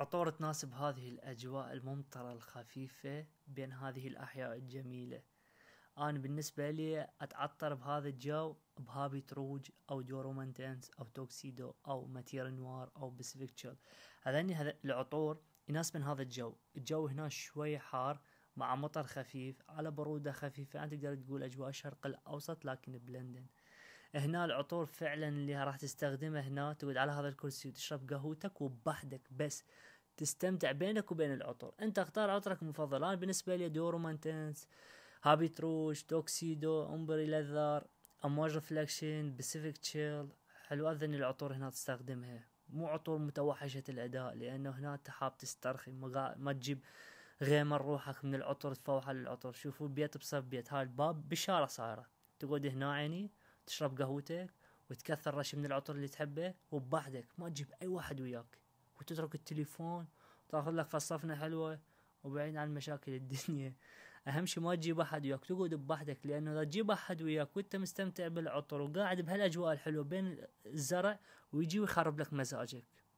عطور تناسب هذه الأجواء الممطرة الخفيفة بين هذه الأحياء الجميلة أنا بالنسبة لي أتعطر بهذا الجو بهابي تروج أو دورومنتنس أو توكسيدو أو ماتير نوار أو بسيفيك تشيل هذني هذا العطور يناسبن هذا الجو الجو هنا شوي حار مع مطر خفيف على برودة خفيفة أنت تقدر تقول أجواء الشرق الأوسط لكن بلندن هنا العطور فعلا اللي راح تستخدمه هنا تقعد على هذا الكرسي وتشرب قهوتك وبحدك بس تستمتع بينك وبين العطور انت اختار عطرك المفضل انا بالنسبه لي مانتنس هابي تروش توكسيدو امبري لذار امواج ريفلكشن بسيفيك تشيل حلو اذن العطور هنا تستخدمها مو عطور متوحشة الأداء لأنه هنا أنت حاب تسترخي ما تجيب غيمر روحك من العطر تفوح على العطر شوفوا بيت بصف بيت هاي الباب بشارة صايرة تقعد هنا عيني تشرب قهوتك وتكثر رش من العطر اللي تحبه وبعدك ما تجيب اي واحد وياك وتترك التليفون وتاخذ لك فصفنه حلوه وبعيد عن مشاكل الدنيا اهم شيء ما تجيب احد وياك تقعد بوحدك لانه اذا تجيب احد وياك وانت مستمتع بالعطر وقاعد بهالاجواء الحلوه بين الزرع ويجي ويخرب لك مزاجك